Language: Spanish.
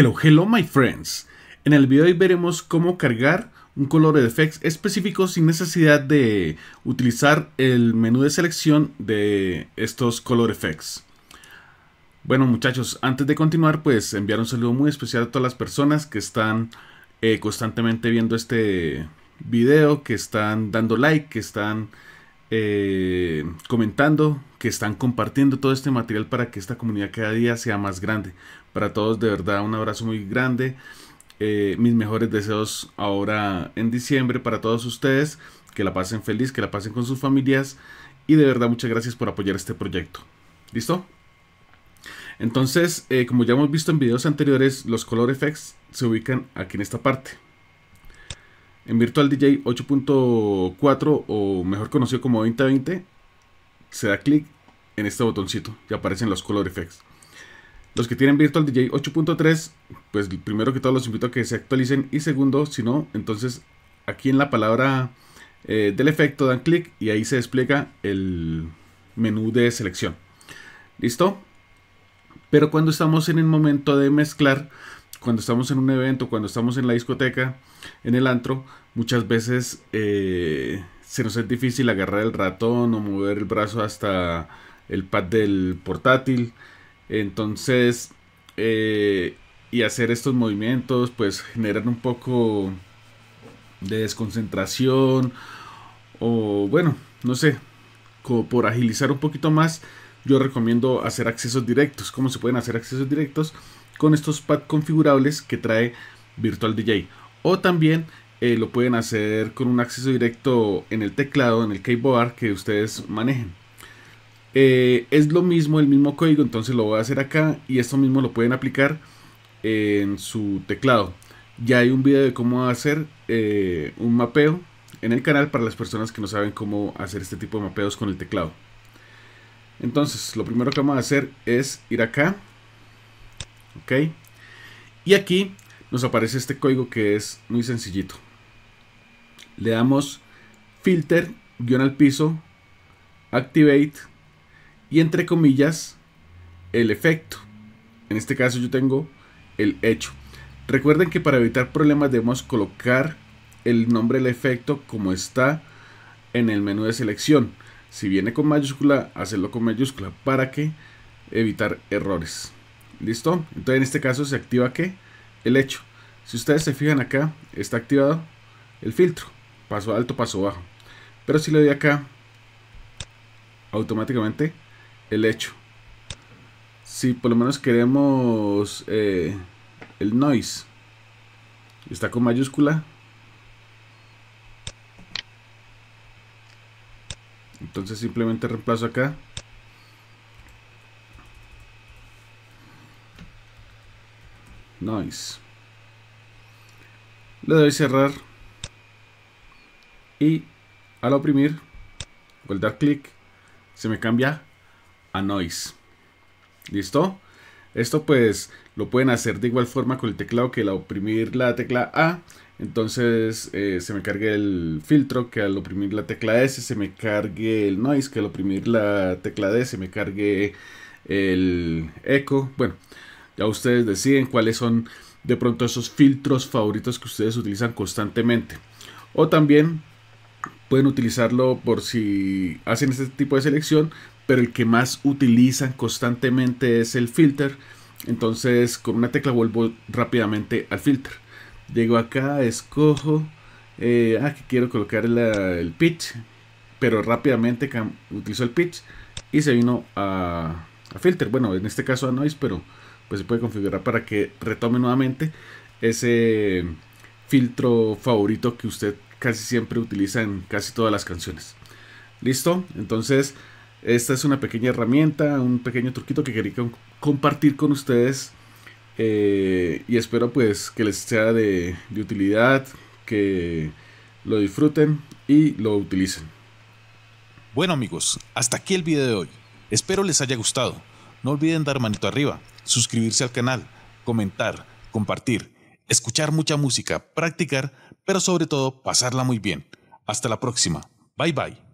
Hello, hello my friends. En el video de hoy veremos cómo cargar un color de effects específico sin necesidad de utilizar el menú de selección de estos color effects. Bueno muchachos, antes de continuar pues enviar un saludo muy especial a todas las personas que están eh, constantemente viendo este video, que están dando like, que están eh, comentando, que están compartiendo todo este material para que esta comunidad cada día sea más grande. Para todos de verdad un abrazo muy grande. Eh, mis mejores deseos ahora en diciembre para todos ustedes. Que la pasen feliz, que la pasen con sus familias. Y de verdad muchas gracias por apoyar este proyecto. ¿Listo? Entonces, eh, como ya hemos visto en videos anteriores, los color effects se ubican aquí en esta parte. En Virtual DJ 8.4 o mejor conocido como 2020, se da clic en este botoncito y aparecen los color effects. Los que tienen Virtual DJ 8.3, pues primero que todo los invito a que se actualicen y segundo, si no, entonces aquí en la palabra eh, del efecto dan clic y ahí se despliega el menú de selección. ¿Listo? Pero cuando estamos en el momento de mezclar, cuando estamos en un evento, cuando estamos en la discoteca, en el antro, muchas veces eh, se nos es difícil agarrar el ratón o mover el brazo hasta el pad del portátil. Entonces, eh, y hacer estos movimientos, pues generan un poco de desconcentración o bueno, no sé, como por agilizar un poquito más, yo recomiendo hacer accesos directos. ¿Cómo se pueden hacer accesos directos? con estos pads configurables que trae Virtual DJ. O también eh, lo pueden hacer con un acceso directo en el teclado, en el keyboard que ustedes manejen. Eh, es lo mismo, el mismo código, entonces lo voy a hacer acá y esto mismo lo pueden aplicar en su teclado. Ya hay un video de cómo hacer eh, un mapeo en el canal para las personas que no saben cómo hacer este tipo de mapeos con el teclado. Entonces, lo primero que vamos a hacer es ir acá ¿ok? Y aquí nos aparece este código que es muy sencillito. Le damos filter, guión al piso, activate y entre comillas el efecto. En este caso yo tengo el hecho. Recuerden que para evitar problemas debemos colocar el nombre del efecto como está en el menú de selección. Si viene con mayúscula, hacerlo con mayúscula para que evitar errores. ¿Listo? Entonces en este caso se activa ¿qué? El hecho. Si ustedes se fijan acá, está activado el filtro. Paso alto, paso bajo. Pero si le doy acá, automáticamente el hecho. Si por lo menos queremos eh, el noise, está con mayúscula. Entonces simplemente reemplazo acá Noise. Le doy cerrar. Y al oprimir o al dar clic, se me cambia a noise. ¿Listo? Esto pues lo pueden hacer de igual forma con el teclado que al oprimir la tecla A. Entonces eh, se me cargue el filtro, que al oprimir la tecla S se me cargue el noise, que al oprimir la tecla D se me cargue el eco. Bueno, ya ustedes deciden cuáles son de pronto esos filtros favoritos que ustedes utilizan constantemente. O también pueden utilizarlo por si hacen este tipo de selección, pero el que más utilizan constantemente es el filter. Entonces con una tecla vuelvo rápidamente al filter. Llego acá, escojo, eh, ah, que quiero colocar el pitch, pero rápidamente utilizo el pitch y se vino a, a filter. Bueno, en este caso a noise, pero pues se puede configurar para que retome nuevamente ese filtro favorito que usted casi siempre utiliza en casi todas las canciones. ¿Listo? Entonces, esta es una pequeña herramienta, un pequeño truquito que quería compartir con ustedes eh, y espero pues que les sea de, de utilidad, que lo disfruten y lo utilicen. Bueno amigos, hasta aquí el video de hoy. Espero les haya gustado. No olviden dar manito arriba suscribirse al canal, comentar, compartir, escuchar mucha música, practicar, pero sobre todo pasarla muy bien. Hasta la próxima. Bye bye.